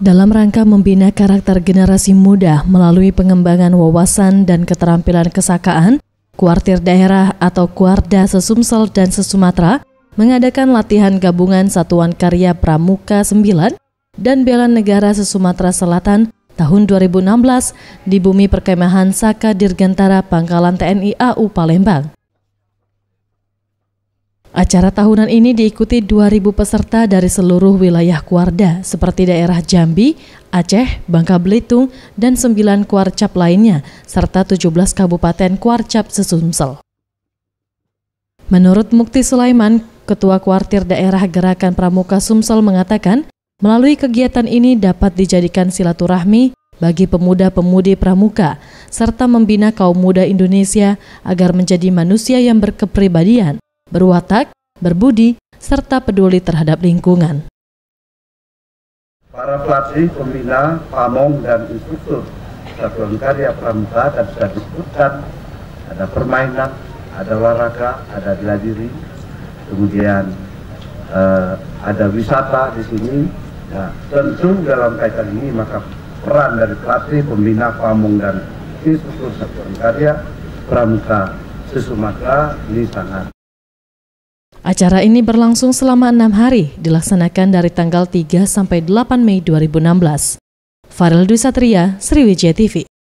Dalam rangka membina karakter generasi muda melalui pengembangan wawasan dan keterampilan kesakaan, Kuartir Daerah atau Kuarda Sesumsel dan Sesumatra mengadakan latihan gabungan Satuan Karya Pramuka 9 dan Bela Negara sesumatra Selatan tahun 2016 di bumi perkemahan Saka Dirgantara Pangkalan TNI AU Palembang. Acara tahunan ini diikuti 2.000 peserta dari seluruh wilayah Kuarda seperti daerah Jambi, Aceh, Bangka Belitung, dan 9 kuarcap lainnya, serta 17 kabupaten kuarcap sesumsel. Menurut Mukti Sulaiman, Ketua Kuartir Daerah Gerakan Pramuka Sumsel mengatakan, melalui kegiatan ini dapat dijadikan silaturahmi bagi pemuda-pemudi pramuka, serta membina kaum muda Indonesia agar menjadi manusia yang berkepribadian berwatak, berbudi, serta peduli terhadap lingkungan. Para pelatih, pembina, pamong, dan instruktur satuan karya pramuka dan sudah disebutkan ada permainan, ada olahraga, ada bela diri, kemudian eh, ada wisata di sini. Nah, tentu dalam kaitan ini maka peran dari pelatih, pembina, pamong, dan instruktur satuan karya pramuka Sesumatra ini sangat Acara ini berlangsung selama enam hari, dilaksanakan dari tanggal 3 sampai 8 Mei 2016. Farel Dwi Satria, Sriwijaya TV.